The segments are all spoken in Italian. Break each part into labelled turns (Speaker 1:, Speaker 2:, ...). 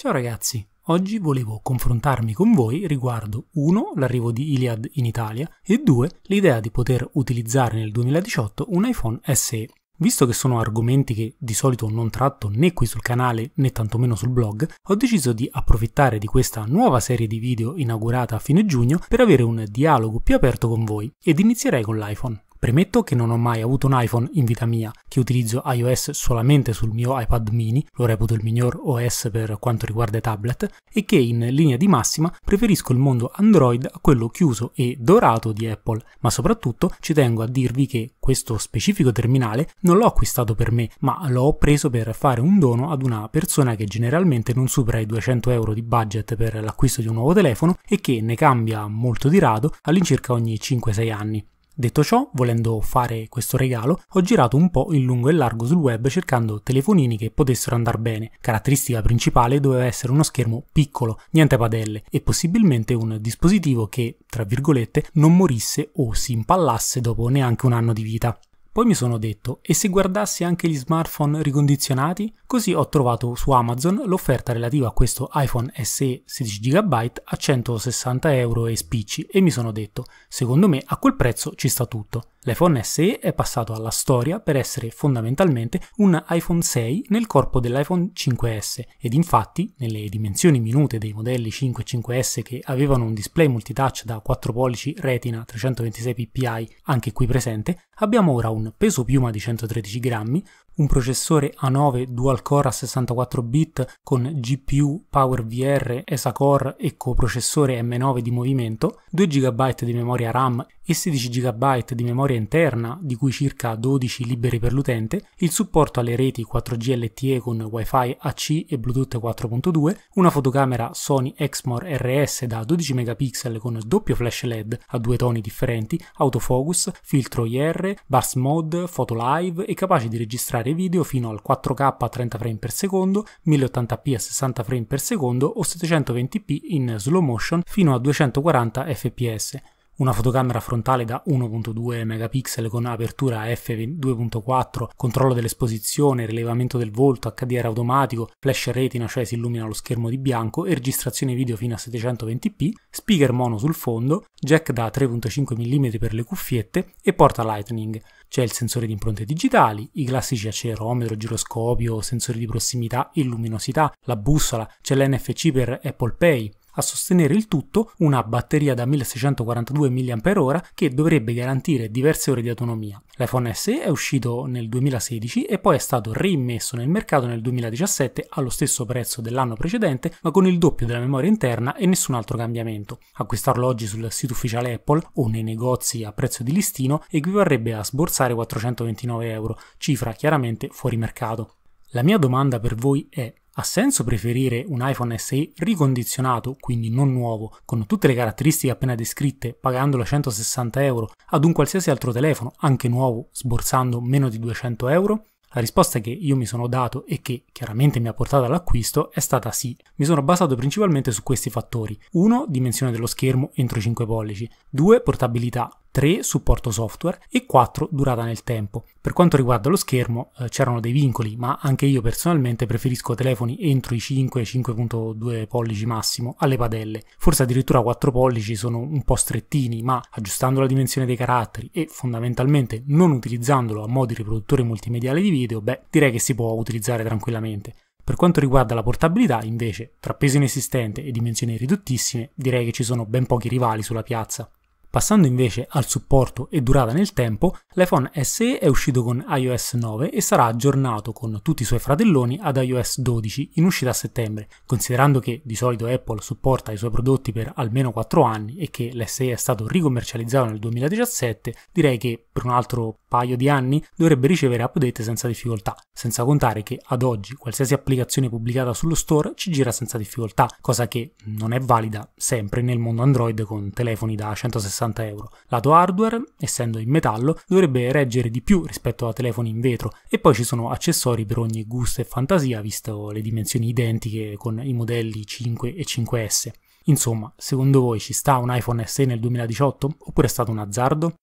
Speaker 1: Ciao ragazzi, oggi volevo confrontarmi con voi riguardo 1. l'arrivo di Iliad in Italia e 2. l'idea di poter utilizzare nel 2018 un iPhone SE. Visto che sono argomenti che di solito non tratto né qui sul canale né tantomeno sul blog, ho deciso di approfittare di questa nuova serie di video inaugurata a fine giugno per avere un dialogo più aperto con voi ed inizierei con l'iPhone. Premetto che non ho mai avuto un iPhone in vita mia, che utilizzo iOS solamente sul mio iPad mini, lo reputo il miglior OS per quanto riguarda i tablet, e che in linea di massima preferisco il mondo Android a quello chiuso e dorato di Apple, ma soprattutto ci tengo a dirvi che questo specifico terminale non l'ho acquistato per me, ma l'ho preso per fare un dono ad una persona che generalmente non supera i 200 euro di budget per l'acquisto di un nuovo telefono e che ne cambia molto di rado all'incirca ogni 5-6 anni. Detto ciò, volendo fare questo regalo, ho girato un po' in lungo e largo sul web cercando telefonini che potessero andare bene. Caratteristica principale doveva essere uno schermo piccolo, niente padelle, e possibilmente un dispositivo che, tra virgolette, non morisse o si impallasse dopo neanche un anno di vita. Poi mi sono detto, e se guardassi anche gli smartphone ricondizionati? Così ho trovato su Amazon l'offerta relativa a questo iPhone SE 16 GB a 160 euro e spicci e mi sono detto, secondo me a quel prezzo ci sta tutto. L'iPhone SE è passato alla storia per essere fondamentalmente un iPhone 6 nel corpo dell'iPhone 5S ed infatti nelle dimensioni minute dei modelli 5 e 5S che avevano un display multitouch da 4 pollici Retina 326 ppi anche qui presente, abbiamo ora un peso piuma di 113 grammi, un processore A9 dual core a 64 bit con GPU PowerVR, ESA Core e coprocessore M9 di movimento, 2 GB di memoria RAM e 16 GB di memoria interna, di cui circa 12 liberi per l'utente, il supporto alle reti 4G LTE con Wi-Fi AC e Bluetooth 4.2, una fotocamera Sony Exmor RS da 12 megapixel con doppio flash LED a due toni differenti, autofocus, filtro IR, bars mode, foto live e capace di registrare vari video fino al 4K a 30 frame per secondo, 1080p a 60 frame per secondo o 720p in slow motion fino a 240 fps una fotocamera frontale da 1.2 megapixel con apertura f2.4, controllo dell'esposizione, rilevamento del volto, HDR automatico, flash retina, cioè si illumina lo schermo di bianco, e registrazione video fino a 720p, speaker mono sul fondo, jack da 3.5 mm per le cuffiette e porta Lightning. C'è il sensore di impronte digitali, i classici accelerometro, giroscopio, sensori di prossimità, e luminosità, la bussola, c'è l'NFC per Apple Pay, a sostenere il tutto una batteria da 1642 mAh che dovrebbe garantire diverse ore di autonomia. L'iPhone SE è uscito nel 2016 e poi è stato reimmesso nel mercato nel 2017 allo stesso prezzo dell'anno precedente ma con il doppio della memoria interna e nessun altro cambiamento. Acquistarlo oggi sul sito ufficiale Apple o nei negozi a prezzo di listino equivarrebbe a sborsare 429 euro, cifra chiaramente fuori mercato. La mia domanda per voi è ha senso preferire un iPhone SE ricondizionato, quindi non nuovo, con tutte le caratteristiche appena descritte, pagandolo 160 euro, ad un qualsiasi altro telefono, anche nuovo, sborsando meno di 200 euro? La risposta che io mi sono dato e che chiaramente mi ha portato all'acquisto è stata sì. Mi sono basato principalmente su questi fattori. 1. Dimensione dello schermo entro 5 pollici. 2. Portabilità. 3 supporto software e 4 durata nel tempo. Per quanto riguarda lo schermo eh, c'erano dei vincoli, ma anche io personalmente preferisco telefoni entro i 5, 5.2 pollici massimo alle padelle. Forse addirittura 4 pollici sono un po' strettini, ma aggiustando la dimensione dei caratteri e fondamentalmente non utilizzandolo a mo' di riproduttore multimediale di video, beh, direi che si può utilizzare tranquillamente. Per quanto riguarda la portabilità, invece, tra peso inesistente e dimensioni ridottissime, direi che ci sono ben pochi rivali sulla piazza. Passando invece al supporto e durata nel tempo, l'iPhone SE è uscito con iOS 9 e sarà aggiornato con tutti i suoi fratelloni ad iOS 12 in uscita a settembre, considerando che di solito Apple supporta i suoi prodotti per almeno 4 anni e che l'SE è stato ricommercializzato nel 2017, direi che per un altro paio di anni dovrebbe ricevere update senza difficoltà, senza contare che ad oggi qualsiasi applicazione pubblicata sullo store ci gira senza difficoltà, cosa che non è valida sempre nel mondo Android con telefoni da 160 euro. Lato hardware, essendo in metallo, dovrebbe reggere di più rispetto a telefoni in vetro e poi ci sono accessori per ogni gusto e fantasia, visto le dimensioni identiche con i modelli 5 e 5S. Insomma, secondo voi ci sta un iPhone SE nel 2018 oppure è stato un azzardo?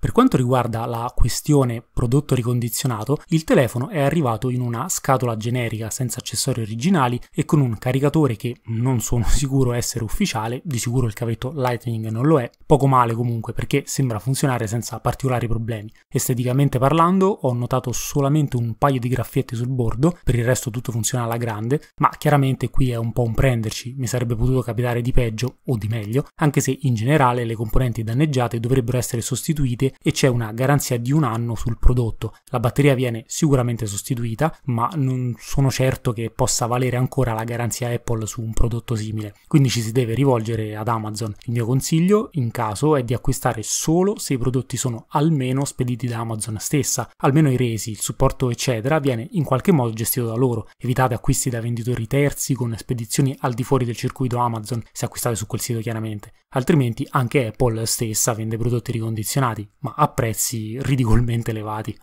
Speaker 1: Per quanto riguarda la questione prodotto ricondizionato, il telefono è arrivato in una scatola generica senza accessori originali e con un caricatore che non sono sicuro essere ufficiale, di sicuro il cavetto Lightning non lo è, poco male comunque perché sembra funzionare senza particolari problemi. Esteticamente parlando ho notato solamente un paio di graffietti sul bordo, per il resto tutto funziona alla grande, ma chiaramente qui è un po' un prenderci, mi sarebbe potuto capitare di peggio o di meglio, anche se in generale le componenti danneggiate dovrebbero essere sostituite e c'è una garanzia di un anno sul prodotto. La batteria viene sicuramente sostituita, ma non sono certo che possa valere ancora la garanzia Apple su un prodotto simile. Quindi ci si deve rivolgere ad Amazon. Il mio consiglio, in caso, è di acquistare solo se i prodotti sono almeno spediti da Amazon stessa, almeno i resi, il supporto eccetera viene in qualche modo gestito da loro. Evitate acquisti da venditori terzi con spedizioni al di fuori del circuito Amazon, se acquistate su quel sito chiaramente, altrimenti anche Apple stessa vende prodotti ricondizionati ma a prezzi ridicolmente elevati.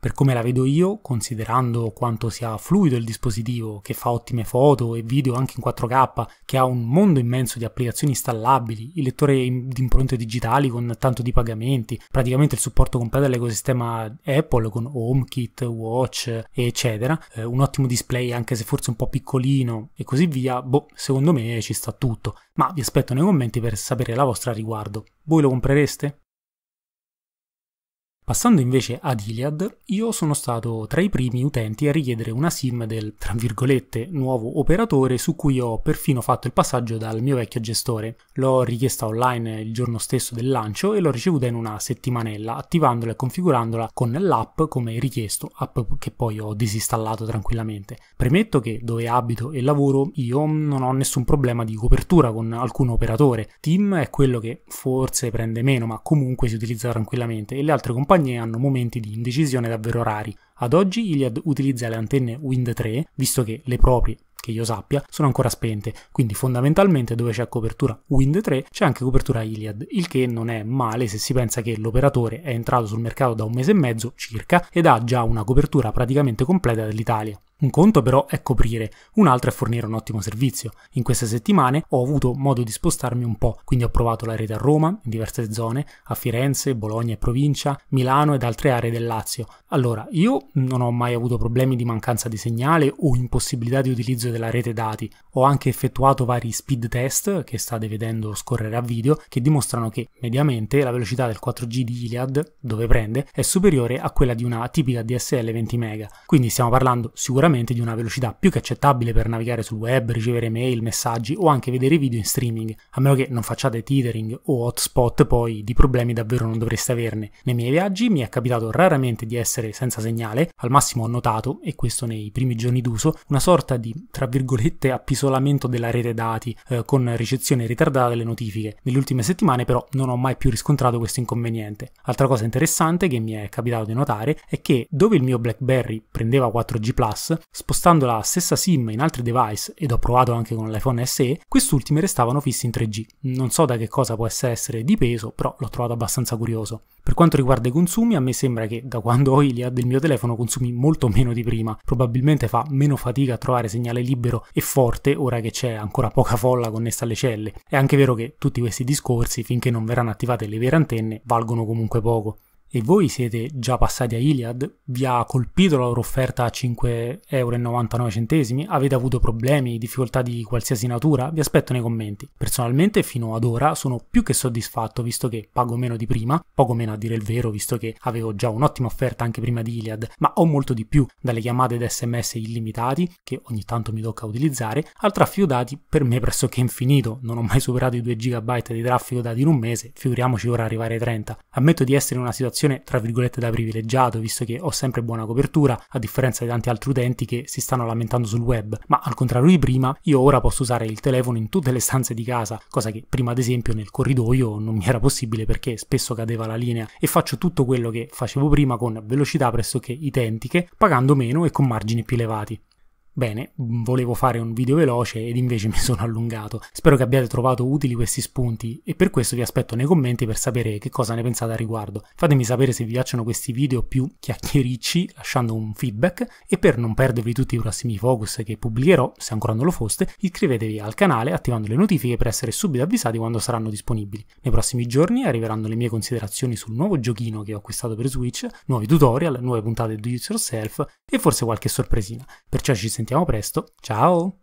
Speaker 1: Per come la vedo io, considerando quanto sia fluido il dispositivo, che fa ottime foto e video anche in 4K, che ha un mondo immenso di applicazioni installabili, il lettore di impronte digitali con tanto di pagamenti, praticamente il supporto completo all'ecosistema Apple con HomeKit, Watch, eccetera, eh, un ottimo display anche se forse un po' piccolino e così via, boh, secondo me ci sta tutto. Ma vi aspetto nei commenti per sapere la vostra riguardo. Voi lo comprereste? Passando invece ad Iliad, io sono stato tra i primi utenti a richiedere una SIM del, tra virgolette, nuovo operatore su cui ho perfino fatto il passaggio dal mio vecchio gestore. L'ho richiesta online il giorno stesso del lancio e l'ho ricevuta in una settimanella, attivandola e configurandola con l'app come richiesto, app che poi ho disinstallato tranquillamente. Premetto che dove abito e lavoro io non ho nessun problema di copertura con alcun operatore. Team è quello che forse prende meno, ma comunque si utilizza tranquillamente e le altre compagnie compagnie hanno momenti di indecisione davvero rari. Ad oggi Iliad utilizza le antenne Wind 3, visto che le proprie che io sappia, sono ancora spente, quindi fondamentalmente dove c'è copertura Wind 3 c'è anche copertura Iliad, il che non è male se si pensa che l'operatore è entrato sul mercato da un mese e mezzo circa ed ha già una copertura praticamente completa dell'Italia. Un conto però è coprire, un altro è fornire un ottimo servizio. In queste settimane ho avuto modo di spostarmi un po', quindi ho provato la rete a Roma, in diverse zone, a Firenze, Bologna e provincia, Milano ed altre aree del Lazio. Allora, io non ho mai avuto problemi di mancanza di segnale o impossibilità di utilizzo della rete dati. Ho anche effettuato vari speed test, che state vedendo scorrere a video, che dimostrano che mediamente la velocità del 4G di Iliad, dove prende, è superiore a quella di una tipica DSL 20 MB. Quindi stiamo parlando sicuramente sicuramente di una velocità più che accettabile per navigare sul web, ricevere mail, messaggi o anche vedere video in streaming, a meno che non facciate teetering o hotspot poi di problemi davvero non dovreste averne. Nei miei viaggi mi è capitato raramente di essere senza segnale, al massimo ho notato, e questo nei primi giorni d'uso, una sorta di, tra virgolette, appisolamento della rete dati, eh, con ricezione ritardata delle notifiche. Nelle ultime settimane però non ho mai più riscontrato questo inconveniente. Altra cosa interessante che mi è capitato di notare è che dove il mio BlackBerry prendeva 4G spostando la stessa SIM in altri device, ed ho provato anche con l'iPhone SE, quest'ultime restavano fissi in 3G. Non so da che cosa possa essere di peso, però l'ho trovato abbastanza curioso. Per quanto riguarda i consumi, a me sembra che da quando ho Iliad il mio telefono consumi molto meno di prima, probabilmente fa meno fatica a trovare segnale libero e forte ora che c'è ancora poca folla connessa alle celle. È anche vero che tutti questi discorsi, finché non verranno attivate le vere antenne, valgono comunque poco e voi siete già passati a Iliad, vi ha colpito la loro offerta a 5,99 euro, avete avuto problemi, difficoltà di qualsiasi natura, vi aspetto nei commenti. Personalmente fino ad ora sono più che soddisfatto visto che pago meno di prima, poco meno a dire il vero visto che avevo già un'ottima offerta anche prima di Iliad, ma ho molto di più, dalle chiamate ed sms illimitati, che ogni tanto mi tocca utilizzare, al traffico dati per me pressoché infinito, non ho mai superato i 2 GB di traffico dati in un mese, figuriamoci ora arrivare ai 30. Ammetto di essere in una situazione situazione tra virgolette da privilegiato, visto che ho sempre buona copertura, a differenza di tanti altri utenti che si stanno lamentando sul web, ma al contrario di prima, io ora posso usare il telefono in tutte le stanze di casa, cosa che prima ad esempio nel corridoio non mi era possibile perché spesso cadeva la linea e faccio tutto quello che facevo prima con velocità pressoché identiche, pagando meno e con margini più elevati. Bene, volevo fare un video veloce ed invece mi sono allungato. Spero che abbiate trovato utili questi spunti e per questo vi aspetto nei commenti per sapere che cosa ne pensate al riguardo. Fatemi sapere se vi piacciono questi video più chiacchiericci lasciando un feedback e per non perdervi tutti i prossimi focus che pubblicherò, se ancora non lo foste, iscrivetevi al canale attivando le notifiche per essere subito avvisati quando saranno disponibili. Nei prossimi giorni arriveranno le mie considerazioni sul nuovo giochino che ho acquistato per Switch, nuovi tutorial, nuove puntate di Do It Yourself e forse qualche sorpresina. Perciò ci sentiamo sentiamo presto, ciao!